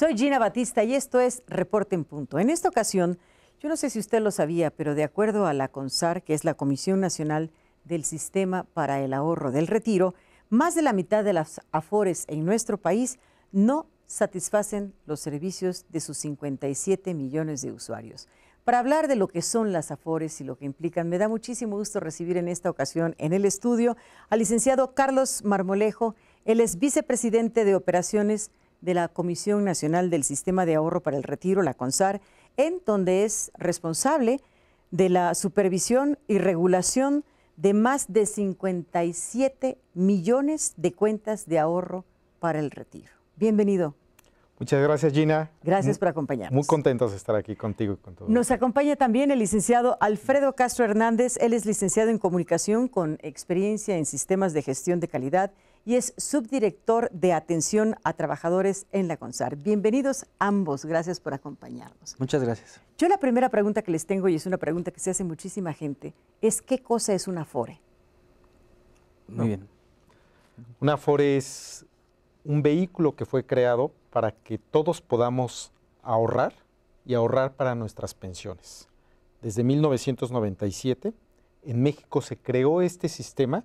Soy Gina Batista y esto es Reporte en Punto. En esta ocasión, yo no sé si usted lo sabía, pero de acuerdo a la CONSAR, que es la Comisión Nacional del Sistema para el Ahorro del Retiro, más de la mitad de las AFORES en nuestro país no satisfacen los servicios de sus 57 millones de usuarios. Para hablar de lo que son las AFORES y lo que implican, me da muchísimo gusto recibir en esta ocasión en el estudio al licenciado Carlos Marmolejo. Él es vicepresidente de operaciones de la Comisión Nacional del Sistema de Ahorro para el Retiro, la CONSAR, en donde es responsable de la supervisión y regulación de más de 57 millones de cuentas de ahorro para el retiro. Bienvenido. Muchas gracias, Gina. Gracias por acompañarnos. Muy contentos de estar aquí contigo y con todos. Nos acompaña también el licenciado Alfredo Castro Hernández. Él es licenciado en comunicación con experiencia en sistemas de gestión de calidad y es subdirector de atención a trabajadores en la CONSAR. Bienvenidos ambos, gracias por acompañarnos. Muchas gracias. Yo la primera pregunta que les tengo, y es una pregunta que se hace muchísima gente, es ¿qué cosa es un afore? Muy bien. Un afore es un vehículo que fue creado para que todos podamos ahorrar y ahorrar para nuestras pensiones. Desde 1997, en México se creó este sistema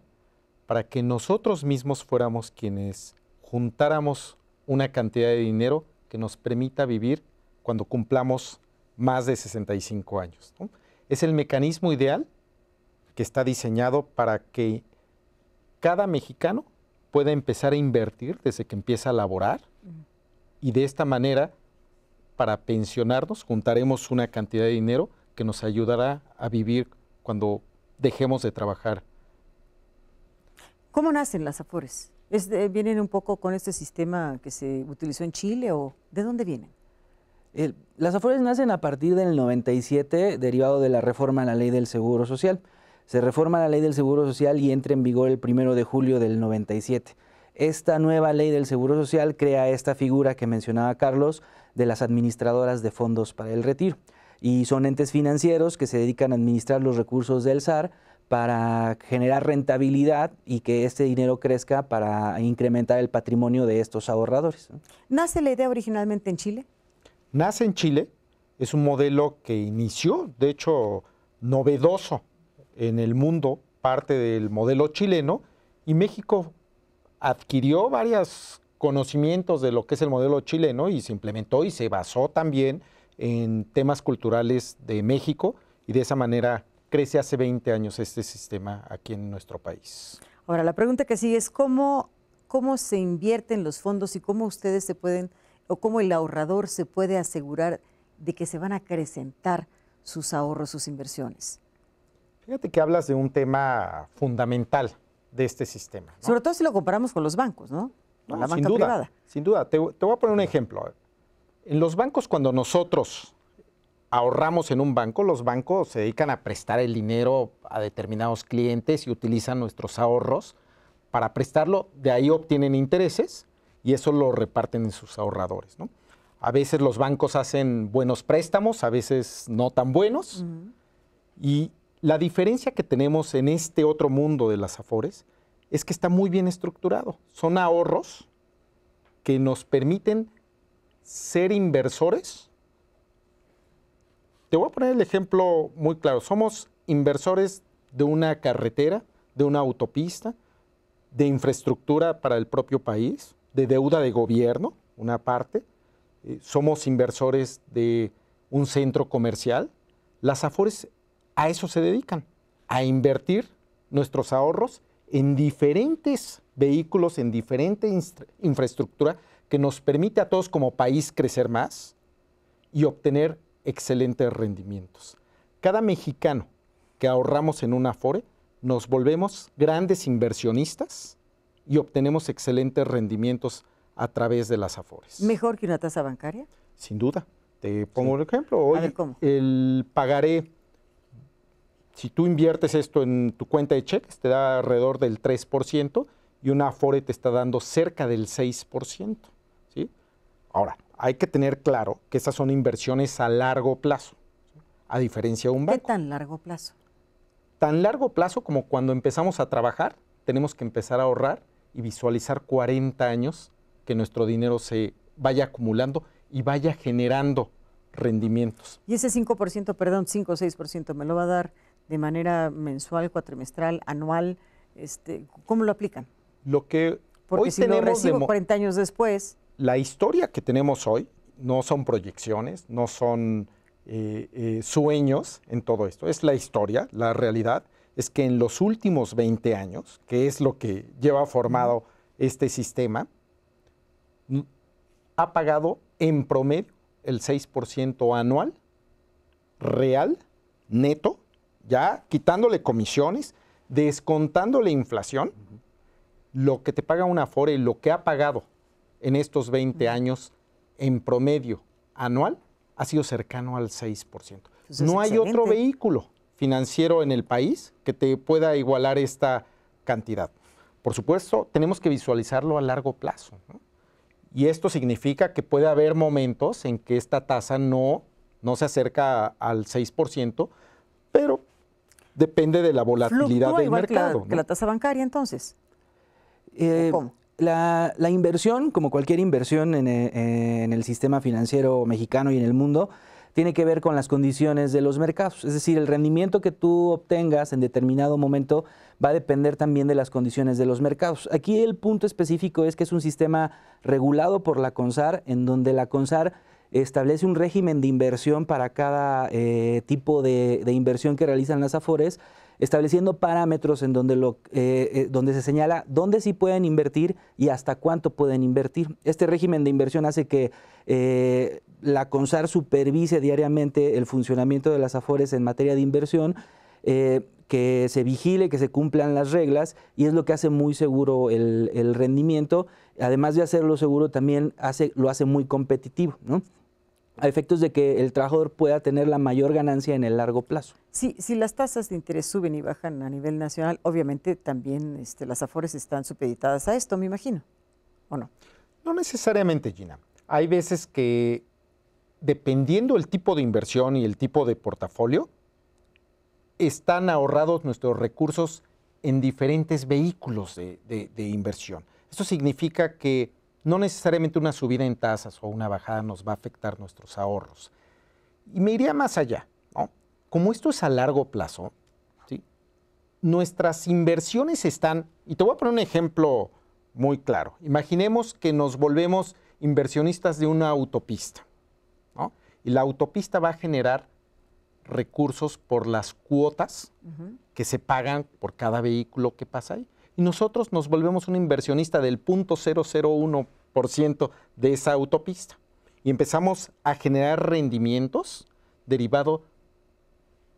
para que nosotros mismos fuéramos quienes juntáramos una cantidad de dinero que nos permita vivir cuando cumplamos más de 65 años. Es el mecanismo ideal que está diseñado para que cada mexicano pueda empezar a invertir desde que empieza a laborar y de esta manera, para pensionarnos, juntaremos una cantidad de dinero que nos ayudará a vivir cuando dejemos de trabajar ¿Cómo nacen las AFORES? ¿Vienen un poco con este sistema que se utilizó en Chile o de dónde vienen? las AFORES nacen a partir del 97, derivado de la reforma a la ley del Seguro Social. Se reforma la ley del Seguro Social y entra en vigor el 1 de julio del 97. Esta nueva ley del Seguro Social crea esta figura que mencionaba Carlos de las administradoras de fondos para el retiro. Y son entes financieros que se dedican a administrar los recursos del SAR para generar rentabilidad y que este dinero crezca para incrementar el patrimonio de estos ahorradores. ¿Nace la idea originalmente en Chile? Nace en Chile, es un modelo que inició, de hecho, novedoso en el mundo, parte del modelo chileno, y México adquirió varios conocimientos de lo que es el modelo chileno y se implementó y se basó también en temas culturales de México y de esa manera crece hace 20 años este sistema aquí en nuestro país. Ahora, la pregunta que sigue es cómo, cómo se invierten los fondos y cómo ustedes se pueden, o cómo el ahorrador se puede asegurar de que se van a acrecentar sus ahorros, sus inversiones. Fíjate que hablas de un tema fundamental de este sistema. Sobre todo si lo comparamos con los bancos, ¿no? la banca sin duda, Sin duda. Te, te voy a poner un ejemplo. En los bancos, cuando nosotros ahorramos en un banco, los bancos se dedican a prestar el dinero a determinados clientes y utilizan nuestros ahorros para prestarlo, de ahí obtienen intereses y eso lo reparten en sus ahorradores. ¿no? A veces los bancos hacen buenos préstamos, a veces no tan buenos. Y la diferencia que tenemos en este otro mundo de las Afores es que está muy bien estructurado. Son ahorros que nos permiten ser inversores te voy a poner el ejemplo muy claro. Somos inversores de una carretera, de una autopista, de infraestructura para el propio país, de deuda de gobierno, una parte. Eh, somos inversores de un centro comercial. Las AFORES a eso se dedican, a invertir nuestros ahorros en diferentes vehículos, en diferente infraestructura que nos permite a todos como país crecer más y obtener excelentes rendimientos. Cada mexicano que ahorramos en un Afore, nos volvemos grandes inversionistas y obtenemos excelentes rendimientos a través de las Afores. ¿Mejor que una tasa bancaria? Sin duda. Te pongo un ejemplo. Hoy a ver, ¿cómo? el pagaré, si tú inviertes esto en tu cuenta de cheques, te da alrededor del 3% y una Afore te está dando cerca del 6%. ¿sí? Ahora, hay que tener claro que esas son inversiones a largo plazo, a diferencia de un banco. ¿Qué tan largo plazo? Tan largo plazo como cuando empezamos a trabajar, tenemos que empezar a ahorrar y visualizar 40 años que nuestro dinero se vaya acumulando y vaya generando rendimientos. Y ese 5%, perdón, 5 o 6% me lo va a dar de manera mensual, cuatrimestral, anual, este, ¿cómo lo aplican? Lo que Porque hoy si tenemos 40 años después, la historia que tenemos hoy no son proyecciones, no son eh, eh, sueños en todo esto, es la historia, la realidad es que en los últimos 20 años, que es lo que lleva formado este sistema, ha pagado en promedio el 6% anual real, neto, ya quitándole comisiones, descontándole inflación, lo que te paga una FORE, lo que ha pagado en estos 20 años en promedio anual ha sido cercano al 6%. Pues no hay otro vehículo financiero en el país que te pueda igualar esta cantidad. Por supuesto, tenemos que visualizarlo a largo plazo. Y esto significa que puede haber momentos en que esta tasa no, no se acerca al 6%, pero depende de la volatilidad del mercado. Que la, la tasa bancaria entonces? Eh, ¿Cómo? la, inversión, como cualquier inversión eh, en, el sistema financiero mexicano y en el mundo, tiene que ver con las condiciones de los mercados. Es decir, el rendimiento que tú obtengas en determinado momento va a depender también de las condiciones de los mercados. Aquí el punto específico es que es un sistema regulado por la CONSAR, en donde la CONSAR establece un régimen de inversión para cada eh, tipo de inversión que realizan las AFORES estableciendo parámetros en donde, lo, eh, eh, donde se señala dónde sí pueden invertir y hasta cuánto pueden invertir. Este régimen de inversión hace que eh, la CONSAR supervise diariamente el funcionamiento de las AFORES en materia de inversión, que se vigile, que se cumplan las reglas y es lo que hace muy seguro el, rendimiento. Además de hacerlo seguro, también hace, lo hace muy competitivo. ¿no? a efectos de que el trabajador pueda tener la mayor ganancia en el largo plazo. si las tasas de interés suben y bajan a nivel nacional, obviamente también este, las afores están supeditadas a esto, me imagino, ¿o no? No necesariamente, Gina. Hay veces que, dependiendo el tipo de inversión y el tipo de portafolio, están ahorrados nuestros recursos en diferentes vehículos de, de inversión. Esto significa que no necesariamente una subida en tasas o una bajada nos va a afectar nuestros ahorros. Y me iría más allá, ¿no? Como esto es a largo plazo, nuestras inversiones están, y te voy a poner un ejemplo muy claro. Imaginemos que nos volvemos inversionistas de una autopista, ¿no? Y la autopista va a generar recursos por las cuotas que se pagan por cada vehículo que pasa ahí y nosotros nos volvemos un inversionista del 0.001% de esa autopista y empezamos a generar rendimientos derivado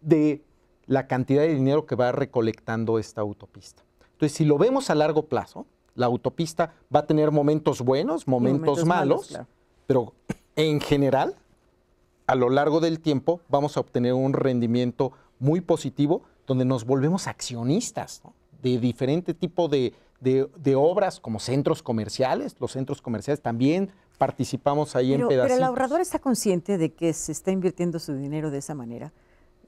de la cantidad de dinero que va recolectando esta autopista. Entonces, si lo vemos a largo plazo, la autopista va a tener momentos buenos, momentos, malos, pero en general, a lo largo del tiempo, vamos a obtener un rendimiento muy positivo donde nos volvemos accionistas de diferente tipo de, de, obras como centros comerciales. Los centros comerciales también participamos ahí en pedacitos. Pero el ahorrador está consciente de que se está invirtiendo su dinero de esa manera.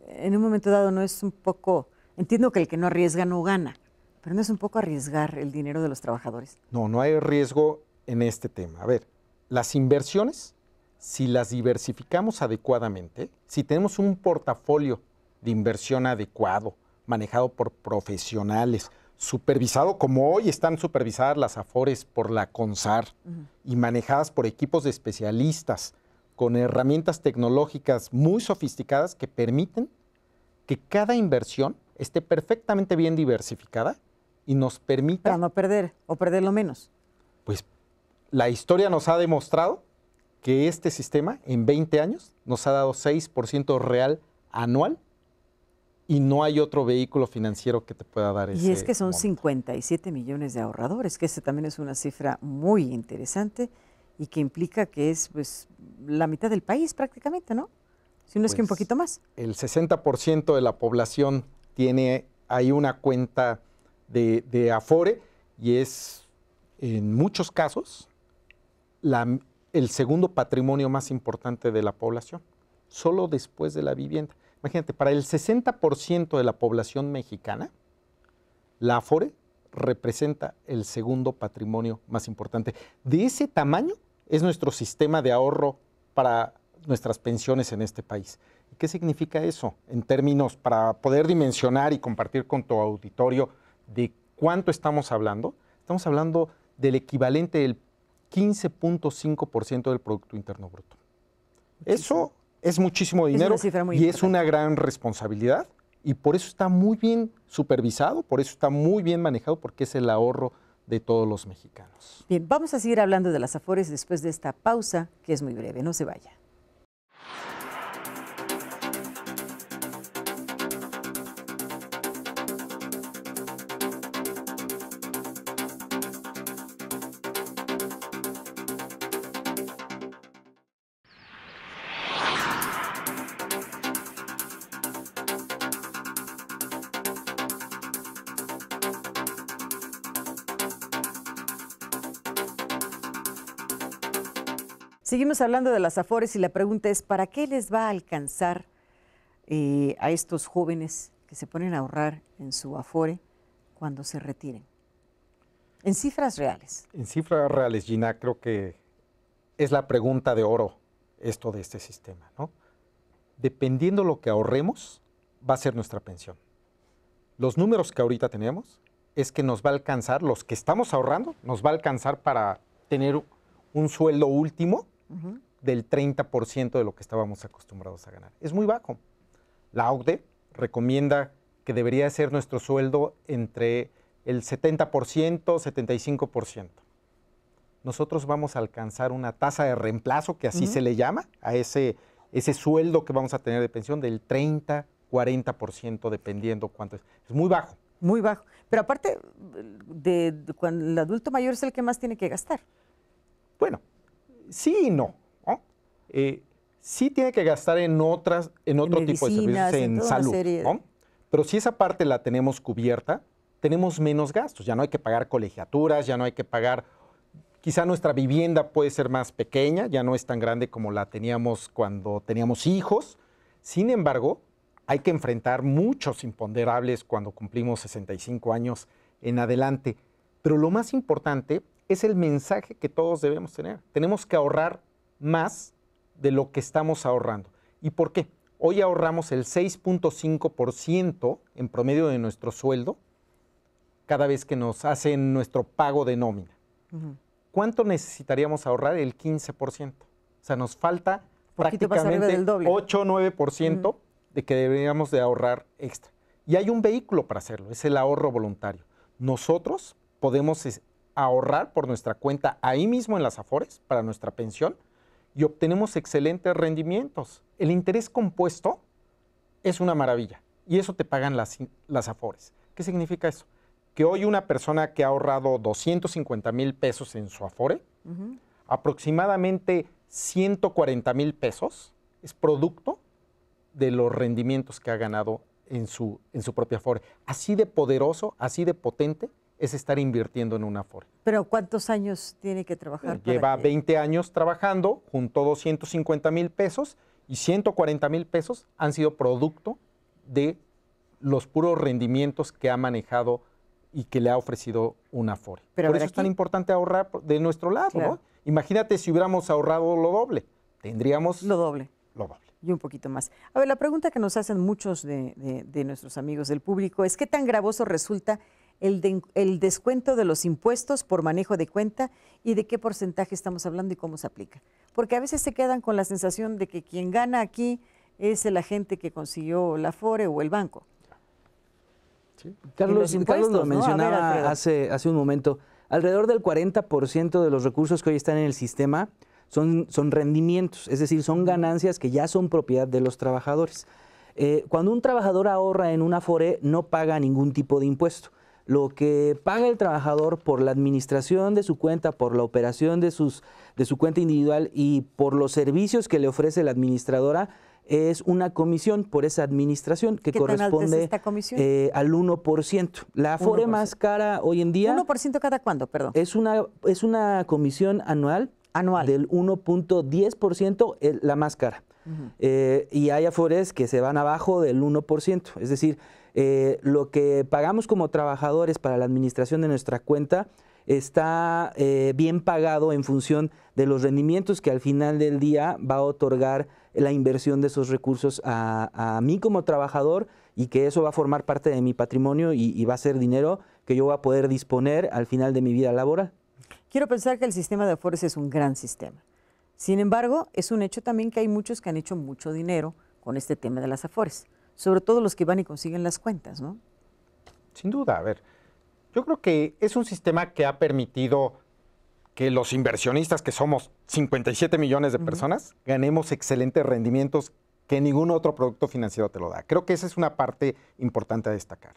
En un momento dado no es un poco, entiendo que el que no arriesga no gana, pero no es un poco arriesgar el dinero de los trabajadores. No, no hay riesgo en este tema. A ver, las inversiones, si las diversificamos adecuadamente, si tenemos un portafolio de inversión adecuado, manejado por profesionales, supervisado como hoy están supervisadas las AFORES por la CONSAR y manejadas por equipos de especialistas con herramientas tecnológicas muy sofisticadas que permiten que cada inversión esté perfectamente bien diversificada y nos permita... Para no perder o perder lo menos. Pues la historia nos ha demostrado que este sistema en 20 años nos ha dado 6% real anual y no hay otro vehículo financiero que te pueda dar ese. Y es que son 57 millones de ahorradores, que esa también es una cifra muy interesante y que implica que es pues la mitad del país prácticamente, ¿no? Si no es que un pues, poquito más. El 60% de la población tiene hay una cuenta de, de, Afore y es en muchos casos la, el segundo patrimonio más importante de la población, solo después de la vivienda. Imagínate, para el 60% de la población mexicana, la Afore representa el segundo patrimonio más importante. De ese tamaño es nuestro sistema de ahorro para nuestras pensiones en este país. qué significa eso en términos para poder dimensionar y compartir con tu auditorio de cuánto estamos hablando? Estamos hablando del equivalente del 15.5% del Producto Interno Bruto. Eso es muchísimo dinero y es una gran responsabilidad y por eso está muy bien supervisado, por eso está muy bien manejado, porque es el ahorro de todos los mexicanos. Bien, vamos a seguir hablando de las afores después de esta pausa, que es muy breve, no se vaya. Seguimos hablando de las Afores y la pregunta es, ¿para qué les va a alcanzar eh, a estos jóvenes que se ponen a ahorrar en su Afore cuando se retiren? En cifras reales. En cifras reales, Gina, creo que es la pregunta de oro esto de este sistema, ¿no? Dependiendo lo que ahorremos, va a ser nuestra pensión. Los números que ahorita tenemos es que nos va a alcanzar, los que estamos ahorrando, nos va a alcanzar para tener un sueldo último del 30% de lo que estábamos acostumbrados a ganar. Es muy bajo. La OCDE recomienda que debería ser nuestro sueldo entre el 70%, 75%. Nosotros vamos a alcanzar una tasa de reemplazo, que así se le llama, a ese, ese sueldo que vamos a tener de pensión del 30, 40%, dependiendo cuánto es. Es muy bajo. Muy bajo. Pero aparte, de, cuando el adulto mayor es el que más tiene que gastar. Bueno, sí y no. Eh, sí tiene que gastar en otras, en otro tipo de servicios, en, salud. Pero si esa parte la tenemos cubierta, tenemos menos gastos. Ya no hay que pagar colegiaturas, ya no hay que pagar. Quizá nuestra vivienda puede ser más pequeña, ya no es tan grande como la teníamos cuando teníamos hijos. Sin embargo, hay que enfrentar muchos imponderables cuando cumplimos 65 años en adelante. Pero lo más importante es el mensaje que todos debemos tener. Tenemos que ahorrar más de lo que estamos ahorrando. ¿Y por qué? Hoy ahorramos el 6.5% en promedio de nuestro sueldo cada vez que nos hacen nuestro pago de nómina. ¿Cuánto necesitaríamos ahorrar? El 15%. O sea, nos falta prácticamente 8 o 9% de que deberíamos de ahorrar extra. Y hay un vehículo para hacerlo, es el ahorro voluntario. Nosotros podemos ahorrar por nuestra cuenta ahí mismo en las Afores para nuestra pensión y obtenemos excelentes rendimientos. El interés compuesto es una maravilla y eso te pagan las, las Afores. ¿Qué significa eso? Que hoy una persona que ha ahorrado 250 mil pesos en su Afore, aproximadamente 140 mil pesos es producto de los rendimientos que ha ganado en su, en su propia Afore. Así de poderoso, así de potente es estar invirtiendo en una Afore. Pero ¿cuántos años tiene que trabajar? Lleva 20 años trabajando, juntó 250 mil pesos y 140 mil pesos han sido producto de los puros rendimientos que ha manejado y que le ha ofrecido una Afore. Por eso es tan importante ahorrar de nuestro lado, ¿no? Imagínate si hubiéramos ahorrado lo doble, tendríamos... Lo doble. Lo doble y un poquito más. A ver, la pregunta que nos hacen muchos de, nuestros amigos del público es qué tan gravoso resulta el, descuento de los impuestos por manejo de cuenta y de qué porcentaje estamos hablando y cómo se aplica. Porque a veces se quedan con la sensación de que quien gana aquí es el agente que consiguió la FORE o el banco. Carlos, lo mencionaba hace, hace un momento. Alrededor del 40% de los recursos que hoy están en el sistema son, son rendimientos, es decir, son ganancias que ya son propiedad de los trabajadores. Eh, cuando un trabajador ahorra en una FORE, no paga ningún tipo de impuesto lo que paga el trabajador por la administración de su cuenta, por la operación de, sus, de su cuenta individual y por los servicios que le ofrece la administradora, es una comisión por esa administración que corresponde eh, al 1%. La Afore más cara hoy en día. ¿1% cada cuándo, perdón? Es una, es una comisión anual. Anual. Del 1.10%, la más cara. Eh, y hay afores que se van abajo del 1%. Es decir, eh, lo que pagamos como trabajadores para la administración de nuestra cuenta está eh, bien pagado en función de los rendimientos que al final del día va a otorgar la inversión de esos recursos a, mí como trabajador y que eso va a formar parte de mi patrimonio y, va a ser dinero que yo va a poder disponer al final de mi vida laboral. Quiero pensar que el sistema de Afores es un gran sistema. Sin embargo, es un hecho también que hay muchos que han hecho mucho dinero con este tema de las Afores sobre todo los que van y consiguen las cuentas, ¿no? Sin duda, a ver, yo creo que es un sistema que ha permitido que los inversionistas, que somos 57 millones de personas, ganemos excelentes rendimientos que ningún otro producto financiero te lo da. Creo que esa es una parte importante a destacar.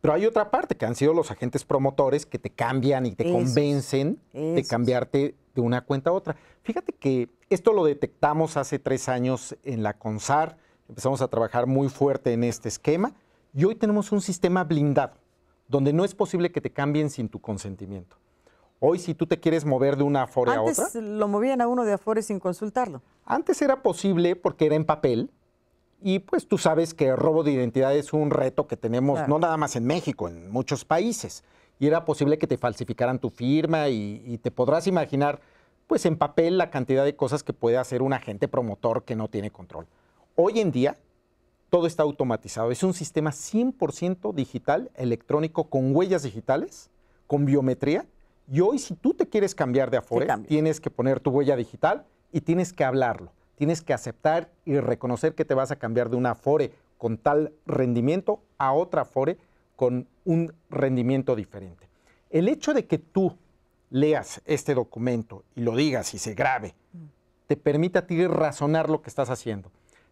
Pero hay otra parte que han sido los agentes promotores que te cambian y te convencen de cambiarte de una cuenta a otra. Fíjate que esto lo detectamos hace tres años en la CONSAR Empezamos a trabajar muy fuerte en este esquema y hoy tenemos un sistema blindado, donde no es posible que te cambien sin tu consentimiento. Hoy, si tú te quieres mover de una Afore a otra. Antes lo movían a uno de Afore sin consultarlo. Antes era posible porque era en papel. Y pues tú sabes que el robo de identidad es un reto que tenemos, no nada más en México, en muchos países. Y era posible que te falsificaran tu firma y te podrás imaginar, pues en papel, la cantidad de cosas que puede hacer un agente promotor que no tiene control. Hoy en día todo está automatizado. Es un sistema 100% digital, electrónico, con huellas digitales, con biometría. Y hoy si tú te quieres cambiar de Afore, tienes que poner tu huella digital y tienes que hablarlo. Tienes que aceptar y reconocer que te vas a cambiar de una Afore con tal rendimiento a otra Afore con un rendimiento diferente. El hecho de que tú leas este documento y lo digas y se grabe, mm. te permite a ti razonar lo que estás haciendo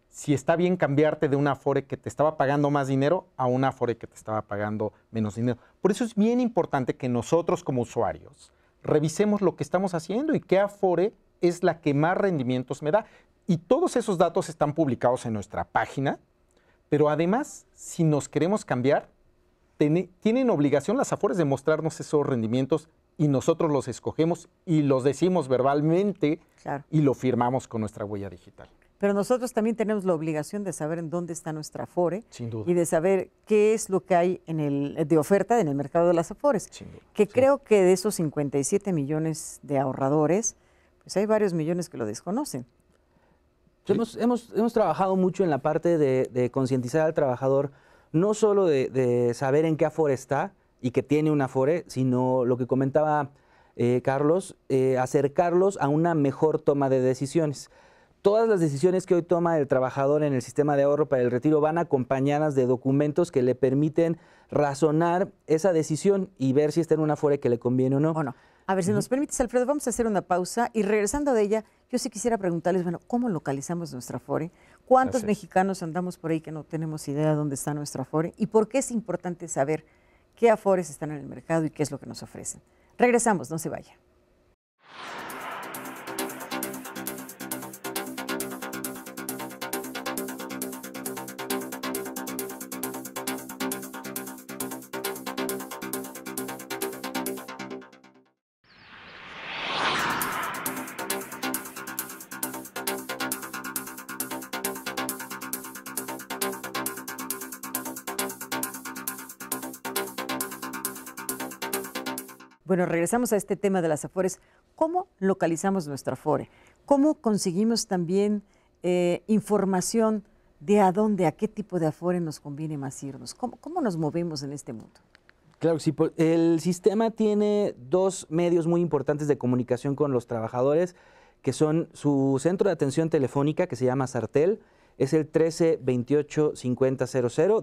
si está bien cambiarte de una Afore que te estaba pagando más dinero a una Afore que te estaba pagando menos dinero. Por eso es bien importante que nosotros como usuarios revisemos lo que estamos haciendo y qué Afore es la que más rendimientos me da. Y todos esos datos están publicados en nuestra página, pero además, si nos queremos cambiar, tienen obligación las Afores de mostrarnos esos rendimientos y nosotros los escogemos y los decimos verbalmente y lo firmamos con nuestra huella digital. Pero nosotros también tenemos la obligación de saber en dónde está nuestra Afore y de saber qué es lo que hay en el, de oferta en el mercado de las Afores. que creo que de esos 57 millones de ahorradores, pues hay varios millones que lo desconocen. Hemos, trabajado mucho en la parte de, concientizar al trabajador, no solo de, saber en qué Afore está y que tiene un Afore, sino lo que comentaba eh, Carlos, eh, acercarlos a una mejor toma de decisiones. Todas las decisiones que hoy toma el trabajador en el sistema de ahorro para el retiro van acompañadas de documentos que le permiten razonar esa decisión y ver si está en una afore que le conviene o no. Bueno, A ver, si nos permites, Alfredo, vamos a hacer una pausa y regresando de ella, yo sí quisiera preguntarles, bueno, ¿cómo localizamos nuestra afore? ¿Cuántos mexicanos andamos por ahí que no tenemos idea dónde está nuestra afore? ¿Y por qué es importante saber qué afores están en el mercado y qué es lo que nos ofrecen? Regresamos, no se vaya. Bueno, regresamos a este tema de las Afores. ¿Cómo localizamos nuestra Afore? ¿Cómo conseguimos también eh, información de a dónde, a qué tipo de Afore nos conviene más irnos? ¿Cómo, nos movemos en este mundo? Claro sí. Pues, el sistema tiene dos medios muy importantes de comunicación con los trabajadores, que son su centro de atención telefónica, que se llama Sartel, es el 13 28 50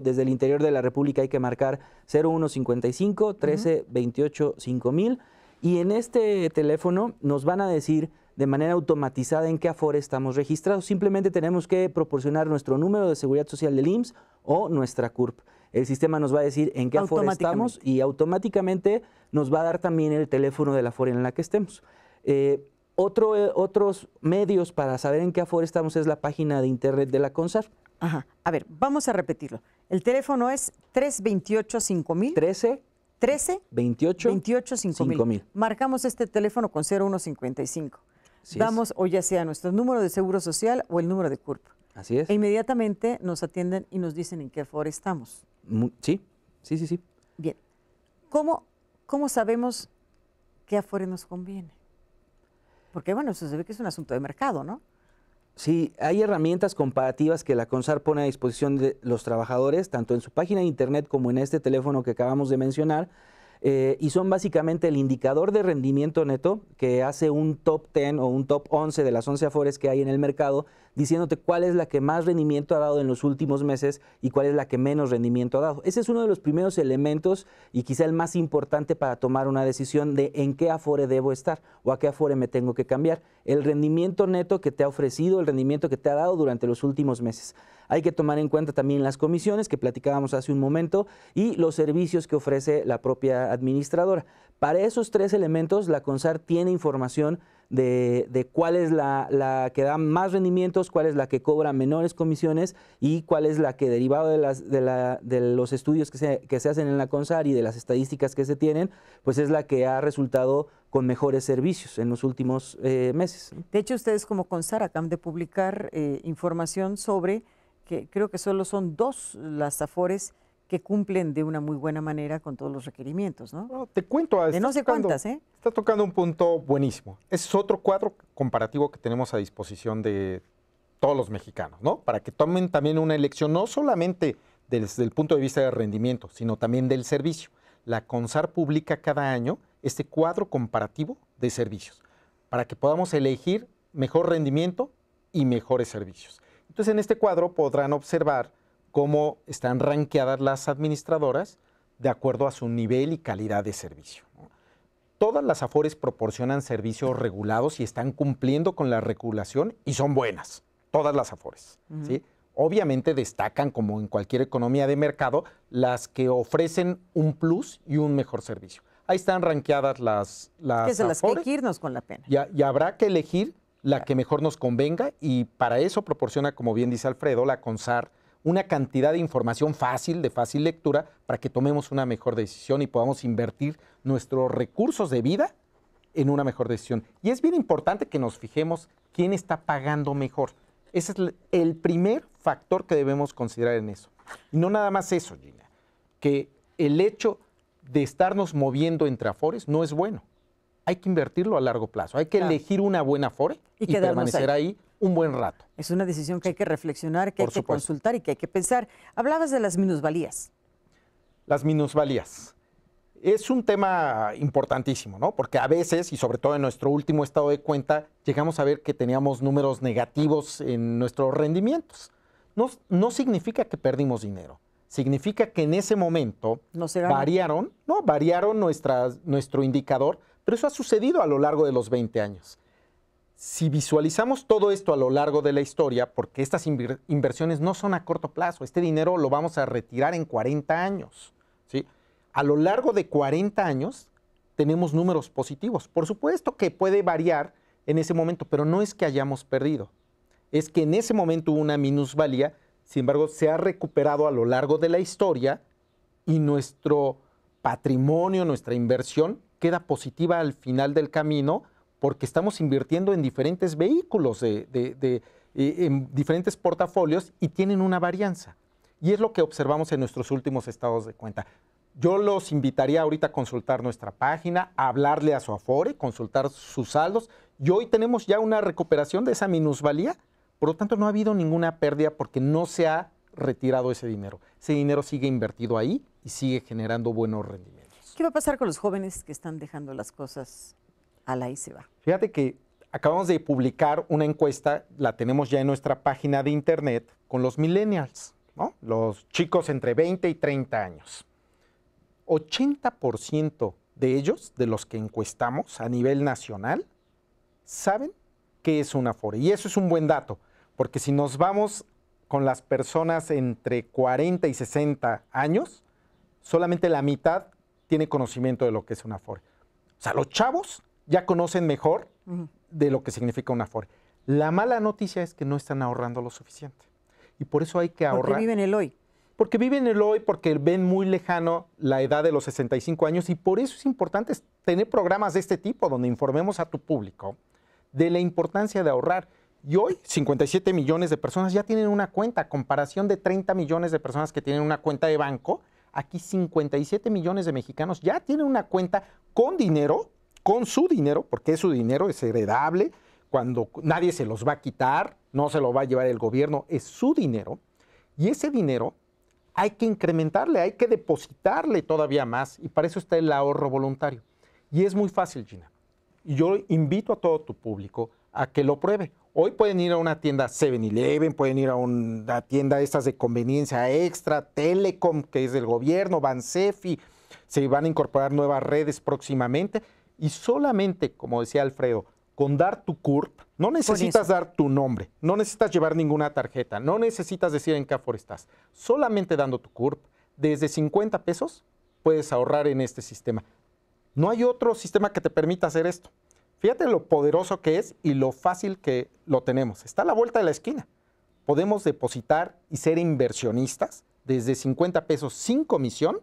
Desde el interior de la República hay que marcar 0155 13 28 5000. Y en este teléfono nos van a decir de manera automatizada en qué Afore estamos registrados. Simplemente tenemos que proporcionar nuestro número de seguridad social del IMSS o nuestra CURP. El sistema nos va a decir en qué Afore estamos y automáticamente nos va a dar también el teléfono de la Afore en la que estemos. Eh, otro, eh, otros medios para saber en qué afore estamos es la página de internet de la CONSAR. Ajá. A ver, vamos a repetirlo. El teléfono es 328-5000. 13. 13. 28. 5000. Marcamos este teléfono con 0155. Vamos, Damos o ya sea nuestro número de seguro social o el número de CURP. Así es. E inmediatamente nos atienden y nos dicen en qué afore estamos. Sí, sí, sí, sí. Bien. ¿Cómo, cómo sabemos qué afore nos conviene? Porque bueno, se ve que es un asunto de mercado, ¿no? Sí, hay herramientas comparativas que la CONSAR pone a disposición de los trabajadores, tanto en su página de internet como en este teléfono que acabamos de mencionar, eh, y son básicamente el indicador de rendimiento neto que hace un top 10 o un top 11 de las 11 afores que hay en el mercado diciéndote cuál es la que más rendimiento ha dado en los últimos meses y cuál es la que menos rendimiento ha dado. Ese es uno de los primeros elementos y quizá el más importante para tomar una decisión de en qué afore debo estar o a qué afore me tengo que cambiar. El rendimiento neto que te ha ofrecido, el rendimiento que te ha dado durante los últimos meses. Hay que tomar en cuenta también las comisiones que platicábamos hace un momento y los servicios que ofrece la propia administradora. Para esos tres elementos, la CONSAR tiene información de, de, cuál es la, que da más rendimientos, cuál es la que cobra menores comisiones y cuál es la que derivado de, las, de, la, de los estudios que se, que se, hacen en la CONSAR y de las estadísticas que se tienen, pues es la que ha resultado con mejores servicios en los últimos eh, meses. De hecho, ustedes como CONSAR acaban de publicar eh, información sobre que creo que solo son dos las AFORES que cumplen de una muy buena manera con todos los requerimientos, ¿no? te cuento. De no sé cuántas, ¿eh? Está tocando un punto buenísimo. Es otro cuadro comparativo que tenemos a disposición de todos los mexicanos, ¿no? Para que tomen también una elección, no solamente desde el punto de vista del rendimiento, sino también del servicio. La CONSAR publica cada año este cuadro comparativo de servicios, para que podamos elegir mejor rendimiento y mejores servicios. Entonces, en este cuadro podrán observar cómo están ranqueadas las administradoras de acuerdo a su nivel y calidad de servicio. Todas las AFORES proporcionan servicios regulados y están cumpliendo con la regulación y son buenas, todas las AFORES. Obviamente destacan, como en cualquier economía de mercado, las que ofrecen un plus y un mejor servicio. Ahí están ranqueadas las... las que las que irnos con la pena. y habrá que elegir la que mejor nos convenga y para eso proporciona, como bien dice Alfredo, la CONSAR una cantidad de información fácil, de fácil lectura, para que tomemos una mejor decisión y podamos invertir nuestros recursos de vida en una mejor decisión. Y es bien importante que nos fijemos quién está pagando mejor. Ese es el primer factor que debemos considerar en eso. Y no nada más eso, Gina, que el hecho de estarnos moviendo entre afores no es bueno. Hay que invertirlo a largo plazo. Hay que elegir una buena afore y, permanecer ahí un buen rato. Es una decisión que hay que reflexionar, que hay que consultar y que hay que pensar. Hablabas de las minusvalías. Las minusvalías. Es un tema importantísimo, ¿no? Porque a veces, y sobre todo en nuestro último estado de cuenta, llegamos a ver que teníamos números negativos en nuestros rendimientos. No, no significa que perdimos dinero. Significa que en ese momento variaron, no, variaron nuestra nuestro indicador, pero eso ha sucedido a lo largo de los 20 años si visualizamos todo esto a lo largo de la historia, porque estas inversiones no son a corto plazo, este dinero lo vamos a retirar en 40 años. ¿sí? A lo largo de 40 años tenemos números positivos. Por supuesto que puede variar en ese momento, pero no es que hayamos perdido. Es que en ese momento hubo una minusvalía, sin embargo, se ha recuperado a lo largo de la historia y nuestro patrimonio, nuestra inversión queda positiva al final del camino porque estamos invirtiendo en diferentes vehículos, eh, en diferentes portafolios y tienen una varianza. Y es lo que observamos en nuestros últimos estados de cuenta. Yo los invitaría ahorita a consultar nuestra página, a hablarle a su Afore, consultar sus saldos. Y hoy tenemos ya una recuperación de esa minusvalía. Por lo tanto, no ha habido ninguna pérdida porque no se ha retirado ese dinero. Ese dinero sigue invertido ahí y sigue generando buenos rendimientos. ¿Qué va a pasar con los jóvenes que están dejando las cosas a la va. Fíjate que acabamos de publicar una encuesta, la tenemos ya en nuestra página de internet, con los millennials, los chicos entre 20 y 30 años. 80% de ellos, de los que encuestamos a nivel nacional, saben qué es una Afore. Y eso es un buen dato, porque si nos vamos con las personas entre 40 y 60 años, solamente la mitad tiene conocimiento de lo que es una Afore. O sea, los chavos ya conocen mejor de lo que significa un Afore. La mala noticia es que no están ahorrando lo suficiente. Y por eso hay que ahorrar. Porque viven el hoy. Porque viven el hoy, porque ven muy lejano la edad de los 65 años y por eso es importante tener programas de este tipo donde informemos a tu público de la importancia de ahorrar. Y hoy 57 millones de personas ya tienen una cuenta, comparación de 30 millones de personas que tienen una cuenta de banco. Aquí 57 millones de mexicanos ya tienen una cuenta con dinero con su dinero, porque es su dinero, es heredable, cuando nadie se los va a quitar, no se lo va a llevar el gobierno, es su dinero. Y ese dinero hay que incrementarle, hay que depositarle todavía más. Y para eso está el ahorro voluntario. Y es muy fácil, Gina. Y yo invito a todo tu público a que lo pruebe. Hoy pueden ir a una tienda 7-Eleven, pueden ir a una tienda estas de conveniencia extra, Telecom, que es del gobierno, Bansefi, se van a incorporar nuevas redes próximamente y solamente, como decía Alfredo, con dar tu CURP, no necesitas dar tu nombre, no necesitas llevar ninguna tarjeta, no necesitas decir en qué aforo estás. Solamente dando tu CURP, desde 50 pesos puedes ahorrar en este sistema. No hay otro sistema que te permita hacer esto. Fíjate lo poderoso que es y lo fácil que lo tenemos. Está a la vuelta de la esquina. Podemos depositar y ser inversionistas desde 50 pesos sin comisión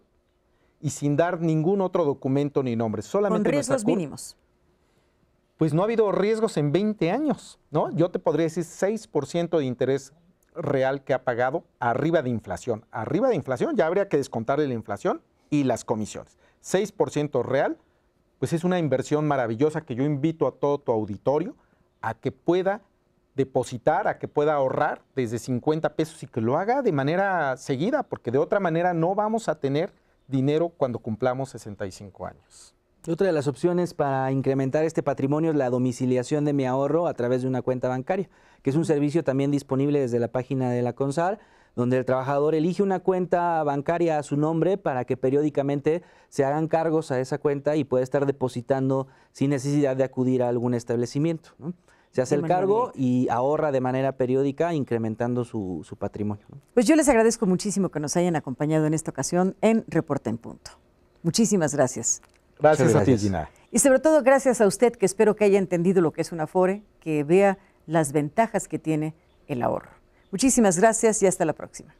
y sin dar ningún otro documento ni nombre. Solamente Con riesgos mínimos. Pues no ha habido riesgos en 20 años, ¿no? Yo te podría decir 6% de interés real que ha pagado arriba de inflación. Arriba de inflación ya habría que descontarle la inflación y las comisiones. 6% real, pues es una inversión maravillosa que yo invito a todo tu auditorio a que pueda depositar, a que pueda ahorrar desde 50 pesos y que lo haga de manera seguida, porque de otra manera no vamos a tener dinero cuando cumplamos 65 años. Otra de las opciones para incrementar este patrimonio es la domiciliación de mi ahorro a través de una cuenta bancaria, que es un servicio también disponible desde la página de la CONSAR, donde el trabajador elige una cuenta bancaria a su nombre para que periódicamente se hagan cargos a esa cuenta y pueda estar depositando sin necesidad de acudir a algún establecimiento se hace el cargo y ahorra de manera periódica incrementando su, patrimonio. Pues yo les agradezco muchísimo que nos hayan acompañado en esta ocasión en Reporte en Punto. Muchísimas gracias. Gracias, a ti, Gina. Y sobre todo gracias a usted que espero que haya entendido lo que es un Afore, que vea las ventajas que tiene el ahorro. Muchísimas gracias y hasta la próxima.